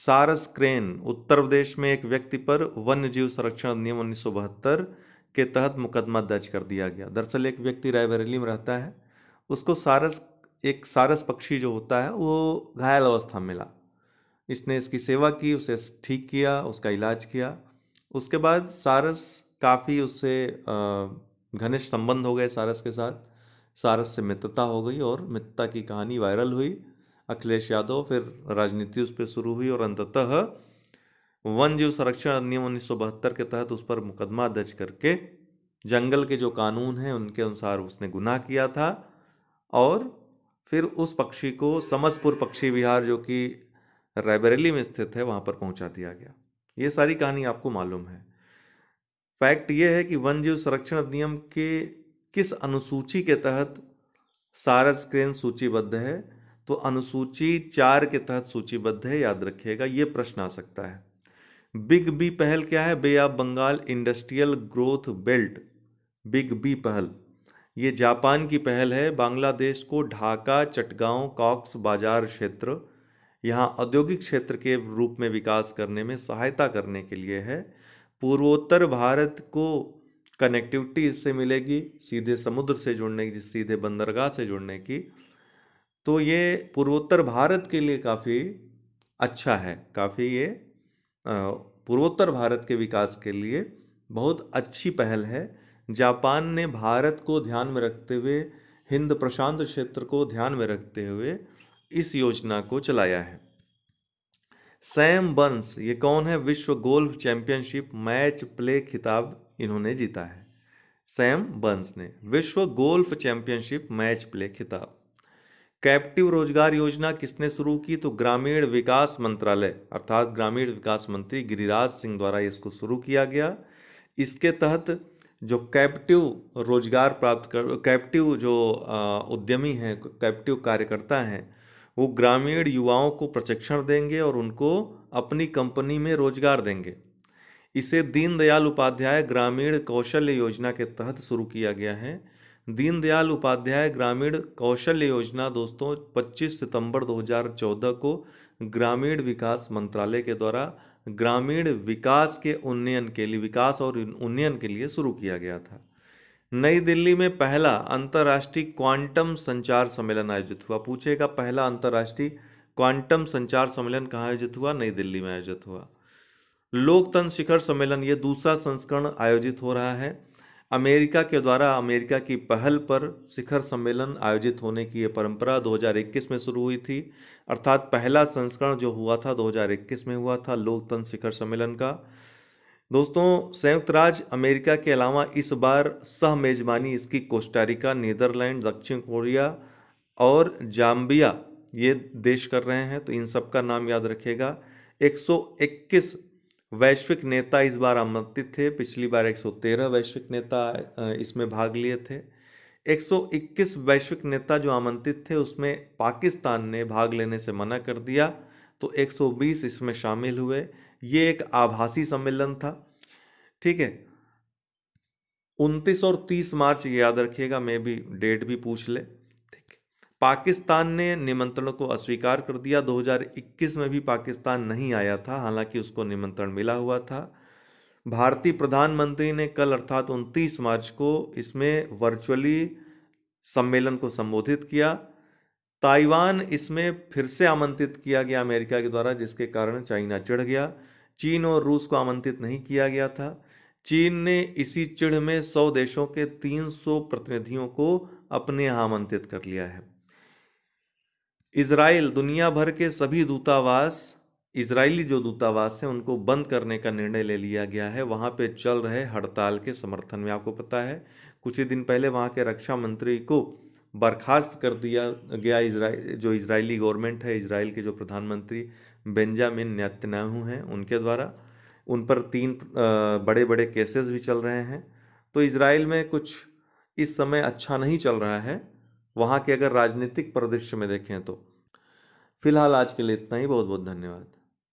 सारस क्रेन उत्तर प्रदेश में एक व्यक्ति पर वन्य जीव संरक्षण अधिनियम उन्नीस के तहत मुकदमा दर्ज कर दिया गया दरअसल एक व्यक्ति रायबरेली में रहता है उसको सारस एक सारस पक्षी जो होता है वो घायल अवस्था में मिला इसने इसकी सेवा की उसे ठीक किया उसका इलाज किया उसके बाद सारस काफ़ी उससे घनिष्ठ संबंध हो गए सारस के साथ सारस से मित्रता हो गई और मित्रता की कहानी वायरल हुई अखिलेश यादव फिर राजनीति उस पर शुरू हुई और अंततः वन जीव संरक्षण अधिनियम उन्नीस के तहत उस पर मुकदमा दर्ज करके जंगल के जो कानून हैं उनके अनुसार उसने गुनाह किया था और फिर उस पक्षी को समसपुर पक्षी विहार जो कि रायबरेली में स्थित है वहाँ पर पहुँचा दिया गया ये सारी कहानी आपको मालूम है फैक्ट ये है कि वन जीव संरक्षण अधिनियम के किस अनुसूची के तहत सारस क्रेन सूचीबद्ध है तो अनुसूची चार के तहत सूचीबद्ध है याद रखिएगा ये प्रश्न आ सकता है बिग बी पहल क्या है bay of Bengal industrial growth belt big B पहल ये जापान की पहल है बांग्लादेश को ढाका चटगांव कॉक्स बाजार क्षेत्र यहाँ औद्योगिक क्षेत्र के रूप में विकास करने में सहायता करने के लिए है पूर्वोत्तर भारत को कनेक्टिविटी इससे मिलेगी सीधे समुद्र से जुड़ने की सीधे बंदरगाह से जुड़ने की तो ये पूर्वोत्तर भारत के लिए काफ़ी अच्छा है काफ़ी ये पूर्वोत्तर भारत के विकास के लिए बहुत अच्छी पहल है जापान ने भारत को ध्यान में रखते हुए हिंद प्रशांत क्षेत्र को ध्यान में रखते हुए इस योजना को चलाया है सैम बंस ये कौन है विश्व गोल्फ चैंपियनशिप मैच प्ले खिताब इन्होंने जीता है सैम बंस ने विश्व गोल्फ चैंपियनशिप मैच प्ले खिताब कैप्टिव रोजगार योजना किसने शुरू की तो ग्रामीण विकास मंत्रालय अर्थात ग्रामीण विकास मंत्री गिरिराज सिंह द्वारा इसको शुरू किया गया इसके तहत जो कैप्टिव रोजगार प्राप्त कर कैप्टिव जो उद्यमी हैं कैप्टिव कार्यकर्ता हैं वो ग्रामीण युवाओं को प्रशिक्षण देंगे और उनको अपनी कंपनी में रोजगार देंगे इसे दीनदयाल उपाध्याय ग्रामीण कौशल्य योजना के तहत शुरू किया गया है दीनदयाल उपाध्याय ग्रामीण कौशल्य योजना दोस्तों 25 सितंबर 2014 को ग्रामीण विकास मंत्रालय के द्वारा ग्रामीण विकास के उन्नयन के लिए विकास और उन्नयन के लिए शुरू किया गया था नई दिल्ली में पहला अंतर्राष्ट्रीय क्वांटम संचार सम्मेलन आयोजित हुआ पूछेगा पहला अंतर्राष्ट्रीय क्वांटम संचार सम्मेलन कहाँ आयोजित हुआ नई दिल्ली में आयोजित हुआ लोकतंत्र शिखर सम्मेलन ये दूसरा संस्करण आयोजित हो रहा है अमेरिका के द्वारा अमेरिका की पहल पर शिखर सम्मेलन आयोजित होने की ये परंपरा 2021 में शुरू हुई थी अर्थात पहला संस्करण जो हुआ था 2021 में हुआ था लोकतंत्र शिखर सम्मेलन का दोस्तों संयुक्त राज्य अमेरिका के अलावा इस बार सह मेज़बानी इसकी कोस्टारिका नीदरलैंड दक्षिण कोरिया और जाम्बिया ये देश कर रहे हैं तो इन सब का नाम याद रखेगा 121 वैश्विक नेता इस बार आमंत्रित थे पिछली बार 113 वैश्विक नेता इसमें भाग लिए थे 121 वैश्विक नेता जो आमंत्रित थे उसमें पाकिस्तान ने भाग लेने से मना कर दिया तो 120 इसमें शामिल हुए ये एक आभासी सम्मेलन था ठीक है उनतीस और तीस मार्च ये याद रखिएगा मैं भी डेट भी पूछ ले पाकिस्तान ने निमंत्रण को अस्वीकार कर दिया 2021 में भी पाकिस्तान नहीं आया था हालांकि उसको निमंत्रण मिला हुआ था भारतीय प्रधानमंत्री ने कल अर्थात 29 मार्च को इसमें वर्चुअली सम्मेलन को संबोधित किया ताइवान इसमें फिर से आमंत्रित किया गया अमेरिका के द्वारा जिसके कारण चाइना चिढ़ गया चीन और रूस को आमंत्रित नहीं किया गया था चीन ने इसी चिढ़ में सौ देशों के 300 प्रतिनिधियों को अपने यहाँ आमंत्रित कर लिया है इसराइल दुनिया भर के सभी दूतावास इसराइली जो दूतावास हैं उनको बंद करने का निर्णय ले लिया गया है वहाँ पे चल रहे हड़ताल के समर्थन में आपको पता है कुछ ही दिन पहले वहाँ के रक्षा मंत्री को बर्खास्त कर दिया गया इसराइल जो इसराइली गवर्नमेंट है इसराइल के जो प्रधानमंत्री बेंजामिन नेतन्याहू हैं उनके द्वारा उन पर तीन बड़े बड़े केसेस भी चल रहे हैं तो इसराइल में कुछ इस समय अच्छा नहीं चल रहा है वहाँ के अगर राजनीतिक परिदृश्य में देखें तो फिलहाल आज के लिए इतना ही बहुत बहुत धन्यवाद